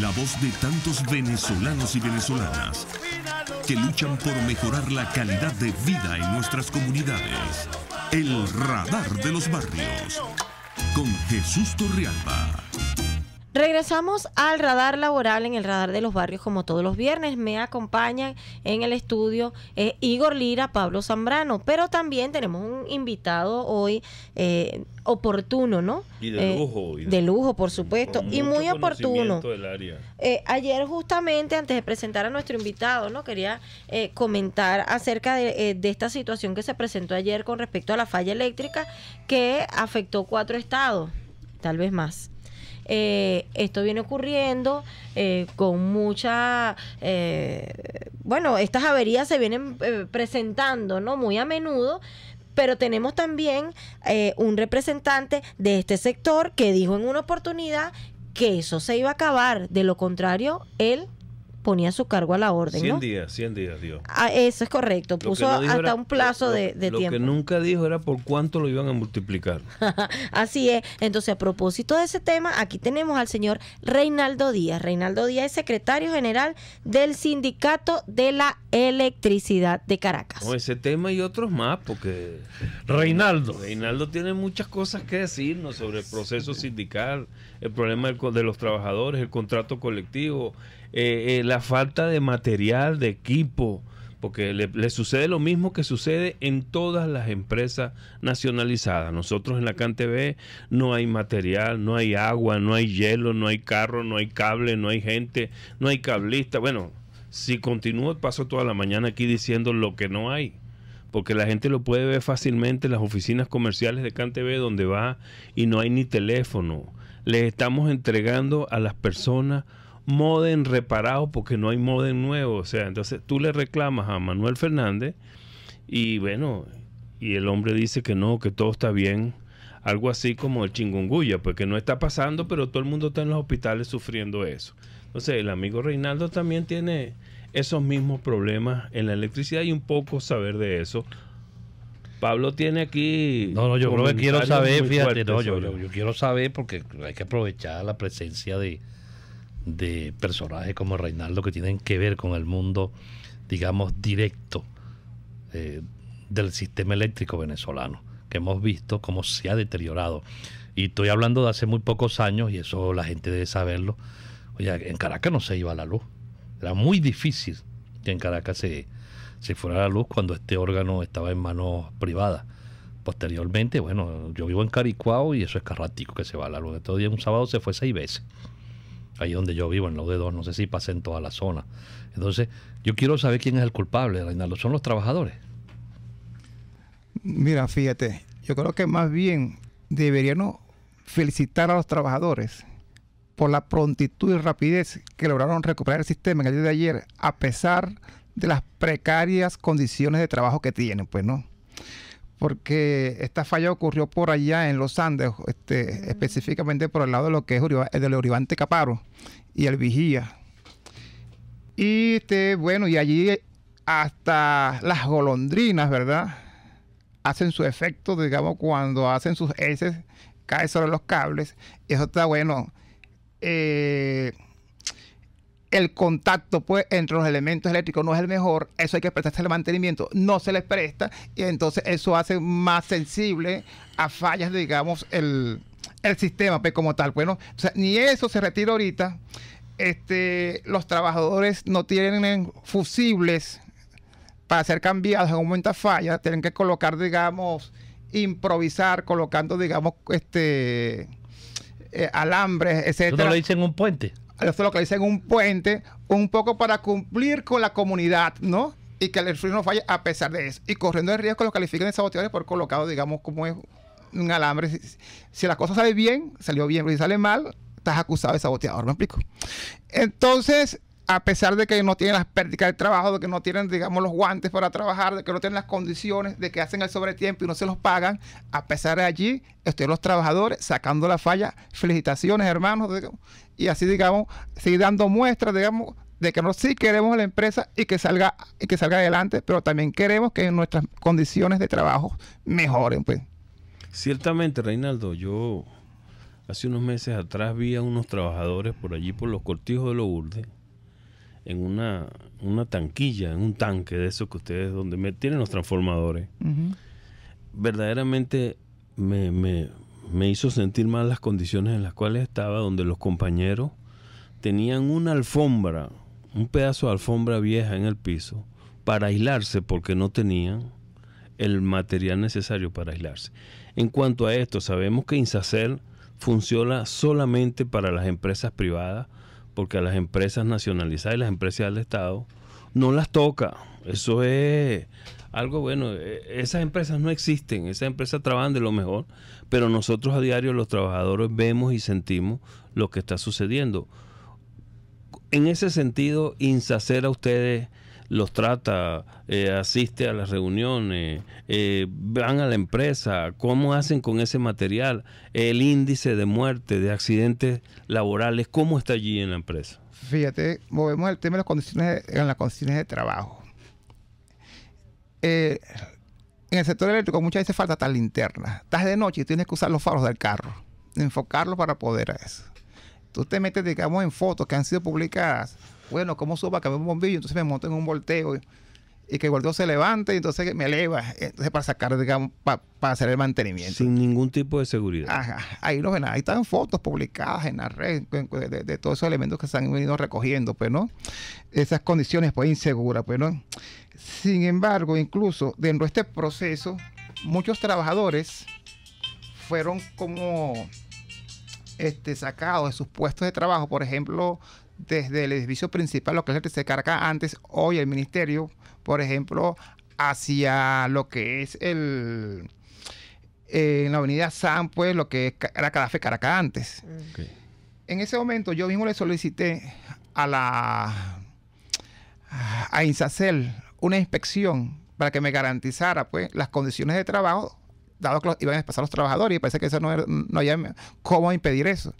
la voz de tantos venezolanos y venezolanas que luchan por mejorar la calidad de vida en nuestras comunidades. El radar de los barrios con Jesús Torrealba. Regresamos al radar laboral en el radar de los barrios como todos los viernes. Me acompaña en el estudio eh, Igor Lira, Pablo Zambrano, pero también tenemos un invitado hoy eh, oportuno, ¿no? Y de eh, lujo. de, lujo, por supuesto, y muy oportuno. ayer justamente, antes de presentar a nuestro invitado, ¿no? Quería comentar acerca de, de esta situación que se presentó ayer con respecto a la falla eléctrica que afectó cuatro estados, tal vez más. Eh, esto viene ocurriendo eh, con mucha, eh, bueno, estas averías se vienen presentando, ¿no? Muy a menudo, pero tenemos también un representante de este sector que dijo en una oportunidad que eso se iba a acabar, de lo contrario, él ponía su cargo a la orden. 100 días, 100 días Dios. Ah, eso es correcto, puso hasta un plazo de, tiempo. Lo que nunca dijo era por cuánto lo iban a multiplicar. Así es. Entonces, a propósito de ese tema, aquí tenemos al señor Reinaldo Díaz. Reinaldo Díaz es secretario general del Sindicato de la Electricidad de Caracas. No, ese tema y otros más, porque... Reinaldo. Reinaldo tiene muchas cosas que decirnos sobre el proceso sindical, el problema de los trabajadores, el contrato colectivo, eh, eh, la falta de material, de equipo, porque le, sucede lo mismo que sucede en todas las empresas nacionalizadas. Nosotros en la CanTV no hay material, no hay agua, no hay hielo, no hay carro, no hay cable, no hay gente, no hay cablista. Bueno, si continúo, paso toda la mañana aquí diciendo lo que no hay. Porque la gente lo puede ver fácilmente en las oficinas comerciales de CanTV donde va y no hay ni teléfono. Les estamos entregando a las personas modem reparado porque no hay modem nuevo. O sea, entonces tú le reclamas a Manuel Fernández y bueno, y el hombre dice que no, que todo está bien. Algo así como el chingunguya, porque pues, no está pasando, pero todo el mundo está en los hospitales sufriendo eso. Entonces, el amigo Reinaldo también tiene esos mismos problemas en la electricidad y un poco saber de eso. Pablo tiene aquí. No, no, yo creo que quiero saber, fíjate, yo, quiero saber porque hay que aprovechar la presencia de, de personajes como Reinaldo que tienen que ver con el mundo, digamos, directo eh, del sistema eléctrico venezolano, que hemos visto cómo se ha deteriorado. Y estoy hablando de hace muy pocos años, y eso la gente debe saberlo. Oye, en Caracas no se iba la luz. Era muy difícil que en Caracas se, se fuera la luz cuando este órgano estaba en manos privadas. Posteriormente, bueno, yo vivo en Caricuao y eso es carrático que se va a la luz. todo día un sábado se fue seis veces ahí donde yo vivo, en dedos, no sé si pasa en toda la zona. Entonces, yo quiero saber quién es el culpable, Reinaldo, ¿son los trabajadores? Mira, fíjate, yo creo que más bien deberíamos felicitar a los trabajadores por la prontitud y rapidez que lograron recuperar el sistema en el día de ayer, a pesar de las precarias condiciones de trabajo que tienen, pues, ¿no? porque esta falla ocurrió por allá en los Andes, este, específicamente por el lado de lo que es el eh, del Caparo y el Vigía. Y este, bueno, y allí hasta las golondrinas, ¿verdad? Hacen su efecto, digamos, cuando hacen sus heces, cae sobre los cables. Eso está bueno. Eh, el contacto pues entre los elementos eléctricos no es el mejor, eso hay que prestarse el mantenimiento, no se les presta y entonces eso hace más sensible a fallas, digamos, el, sistema pues, como tal. Bueno, ni eso se retira ahorita. Este, los trabajadores no tienen fusibles para ser cambiados en un momento de falla, tienen que colocar, digamos, improvisar colocando, digamos, este eh, alambres, etcétera. ¿Tú no lo dicen un puente? se localicen en un puente, un poco para cumplir con la comunidad, ¿no? Y que el frío no falle a pesar de eso. Y corriendo el riesgo lo califiquen de saboteadores por colocado, digamos, como es un alambre. Si, si la cosa sale bien, salió bien, pero si sale mal, estás acusado de saboteador, ¿me explico? Entonces, a pesar de que no tienen las pérdidas de trabajo, de que no tienen, digamos, los guantes para trabajar, de que no tienen las condiciones, de que hacen el sobretiempo y no se los pagan, a pesar de allí, estoy los trabajadores sacando la falla. Felicitaciones, hermanos. y así, digamos, seguir dando muestras, digamos, de que nosotros sí queremos a la empresa y que salga y que salga adelante, pero también queremos que nuestras condiciones de trabajo mejoren, pues. Ciertamente, Reinaldo, yo hace unos meses atrás vi a unos trabajadores por allí por los cortijos de los Urdes, en una, tanquilla, en un tanque de esos que ustedes, donde tienen los transformadores, verdaderamente me, hizo sentir mal las condiciones en las cuales estaba, donde los compañeros tenían una alfombra, un pedazo de alfombra vieja en el piso, para aislarse porque no tenían el material necesario para aislarse. En cuanto a esto, sabemos que Insacel funciona solamente para las empresas privadas, porque a las empresas nacionalizadas y las empresas del Estado no las toca. Eso es algo bueno. E, esas empresas no existen, esas empresas trabajan de lo mejor, pero nosotros a diario los trabajadores vemos y sentimos lo que está sucediendo. En ese sentido, a ustedes los trata, eh, asiste a las reuniones, eh, van a la empresa, cómo hacen con ese material, el índice de muerte, de accidentes laborales, cómo está allí en la empresa. Fíjate, movemos el tema de las condiciones de, en las condiciones de trabajo. Eh, en el sector eléctrico muchas veces falta tal linterna. Estás de noche y tienes que usar los faros del carro, enfocarlo para poder a eso. Tú te metes, digamos, en fotos que han sido publicadas bueno, ¿cómo subo que cambiar un bombillo? Entonces me monto en un volteo y, que el volteo se levante y entonces me eleva. Entonces para sacar, digamos, para, hacer el mantenimiento. Sin ningún tipo de seguridad. Ajá. Ahí ven ahí están fotos publicadas en la red de, todos esos elementos que se han venido recogiendo, pues, ¿no? Esas condiciones, pues, inseguras, pues, ¿no? Sin embargo, incluso dentro de este proceso, muchos trabajadores fueron como este, sacados de sus puestos de trabajo. Por ejemplo, desde el edificio principal, lo que es el se carga antes, hoy el ministerio, por ejemplo, hacia lo que es el en la avenida San, pues lo que era Carafe Caracas antes. En ese momento yo mismo le solicité a la a Insacel una inspección para que me garantizara pues las condiciones de trabajo dado que iban a pasar los trabajadores y parece que eso no, no había cómo impedir eso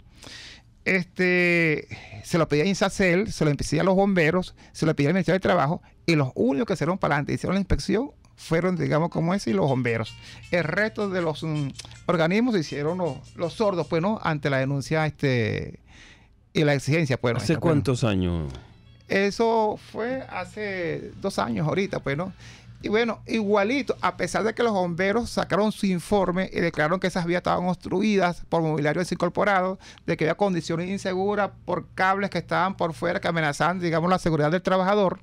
este, se lo pedía a Insacel, se lo pedía a los bomberos, se lo pedía al Ministerio de Trabajo y los únicos que se para adelante hicieron la inspección fueron, digamos, como es, y los bomberos. El resto de los mm, organismos hicieron los, sordos, pues, ¿no? Ante la denuncia este, y la exigencia, pues. ¿Hace pues, cuántos años? Eso fue hace dos años ahorita, pues, ¿no? Y bueno, igualito, a pesar de que los bomberos sacaron su informe y declararon que esas vías estaban obstruidas por mobiliario desincorporado, de que había condiciones inseguras por cables que estaban por fuera que amenazaban, digamos, la seguridad del trabajador,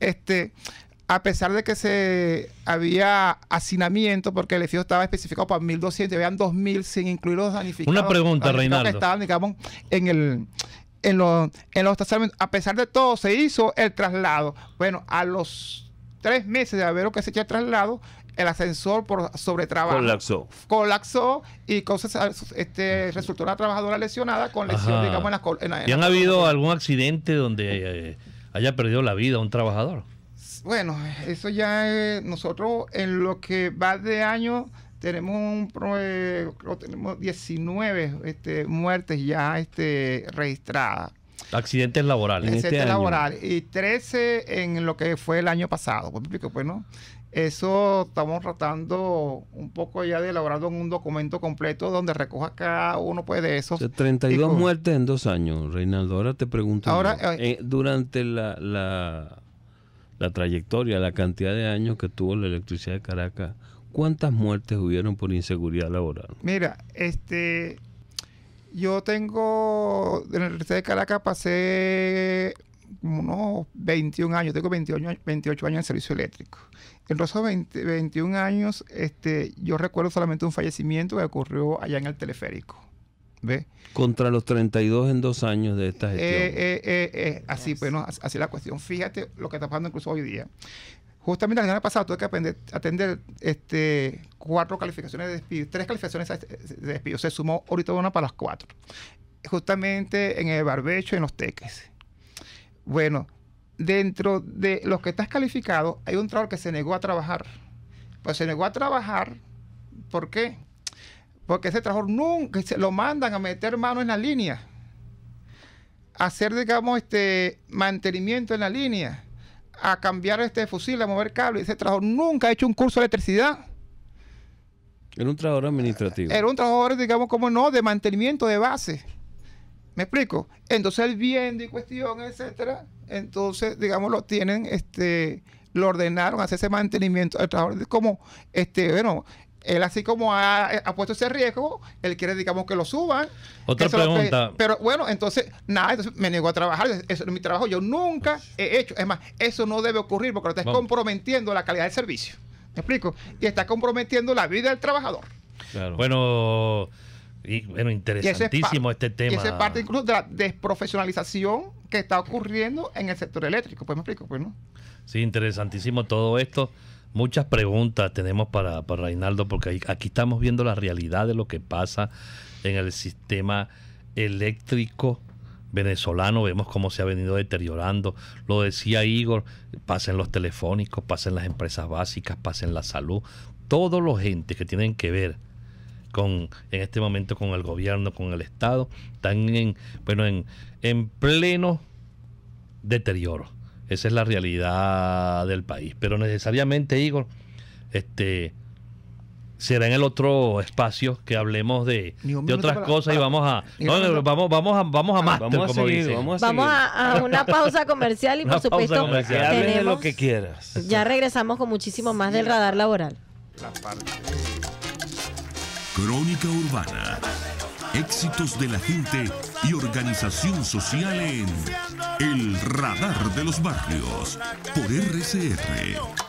este, a pesar de que se había hacinamiento, porque el edificio estaba especificado para 1.200, habían 2.000 sin incluir los danificados. Una pregunta, Reinaldo. estaban, digamos, en el... los, en los A pesar de todo, se hizo el traslado. Bueno, a los tres meses de haber que se echa traslado, el ascensor por sobretrabajo. Colapsó. Colapsó y cosas ah, este, resultó una trabajadora lesionada con lesión, digamos, en la, ¿Y han habido algún accidente donde eh, haya perdido la vida un trabajador? Bueno, eso ya eh, nosotros en lo que va de año tenemos un eh, tenemos 19 este, muertes ya este, registradas. Accidentes laborales. Este accidentes Y 13 en lo que fue el año pasado. Pues, pues, Eso estamos tratando un poco ya de en un documento completo donde recoja cada uno pues, de esos. 32 muertes en dos años, Reinaldo. Ahora te pregunto. Ahora, eh, eh, durante la, la, la trayectoria, la cantidad de años que tuvo la electricidad de Caracas, ¿cuántas muertes hubieron por inseguridad laboral? Mira, este yo tengo, en el Universidad de Caracas pasé unos 21 años, tengo 28, 28 años en servicio eléctrico. En los 21 años, este, yo recuerdo solamente un fallecimiento que ocurrió allá en el teleférico. ¿Ve? Contra los 32 en dos años de esta eh, gestión. Eh, eh, eh, así, pues, no, así la cuestión. Fíjate lo que está pasando incluso hoy día. Justamente la semana pasada tuve que atender este, cuatro calificaciones de despido, tres calificaciones este, de despido. Se sumó ahorita una para las cuatro. Justamente en el barbecho, en los teques. Bueno, dentro de los que estás calificado, hay un trabajador que se negó a trabajar. Pues se negó a trabajar, ¿por qué? Porque ese trabajador nunca se lo mandan a meter mano en la línea hacer, digamos, este mantenimiento en la línea a cambiar este fusil, a mover cable. Ese trabajador nunca ha hecho un curso de electricidad. Era un trabajador administrativo. Era un trabajador, digamos, como no, de mantenimiento de base. ¿Me explico? Entonces el bien de cuestión, etcétera, entonces, digamos, lo tienen, este, lo ordenaron hacer ese mantenimiento del trabajador como, este, bueno, él así como ha, puesto ese riesgo, él quiere, digamos, que lo suban. Otra pregunta. pero bueno, entonces, nada, entonces me negó a trabajar. Eso mi trabajo. Yo nunca he hecho. Es más, eso no debe ocurrir porque lo estás comprometiendo la calidad del servicio. ¿Me explico? Y está comprometiendo la vida del trabajador. Claro. Bueno. Y bueno, interesantísimo este tema. es parte incluso de la desprofesionalización que está ocurriendo en el sector eléctrico. Pues me explico, pues, ¿no? Sí, interesantísimo todo esto. Muchas preguntas tenemos para, para Reinaldo, porque aquí estamos viendo la realidad de lo que pasa en el sistema eléctrico venezolano, vemos cómo se ha venido deteriorando. Lo decía Igor, pasen los telefónicos, pasen las empresas básicas, pasen la salud. Todos los entes que tienen que ver con en este momento con el gobierno, con el Estado, están en, bueno, en, en pleno deterioro. Esa es la realidad del país. Pero necesariamente, Igor, este será en el otro espacio que hablemos de, otras cosas y vamos a, vamos, vamos a vamos a vamos, a vamos, a una pausa comercial y por supuesto tenemos, lo que quieras ya regresamos con muchísimo más del radar laboral la parte. Crónica Urbana. Éxitos de la gente y organización social en El Radar de los Barrios por RCR.